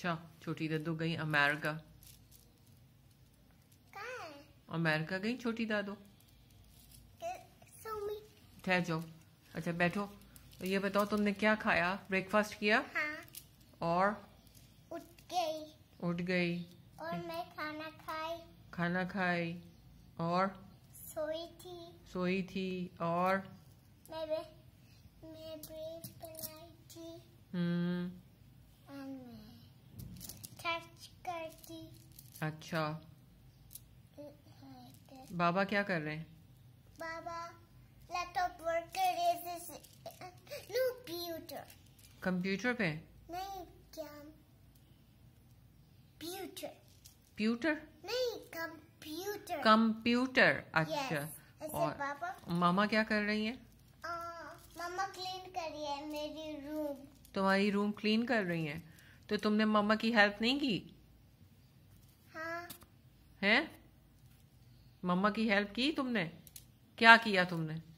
अच्छा छोटी दादू गई अमेरिका अमेरिका गई छोटी दादू ठहर जाओ अच्छा बैठो तो ये बताओ तुमने क्या खाया ब्रेकफास्ट किया हाँ। और उठ गई उठ गई और मैं खाना खाई खाना खाई और सोई थी सोई थी और मैं, मैं ब्रेड बनाई थी हम्म अच्छा बाबा क्या कर रहे हैं बाबा लैपटॉप वर्क कर रहे कंप्यूटर कंप्यूटर पे नहीं क्या कंप्यूटर कंप्यूटर नहीं कंप्यूटर कंप्यूटर अच्छा yes, और मामा क्या कर रही है मामा क्लीन कर रही है मेरी रूम तुम्हारी रूम क्लीन कर रही है तो तुमने मामा की हेल्प नहीं की हैं मम्मा की हेल्प की तुमने क्या किया तुमने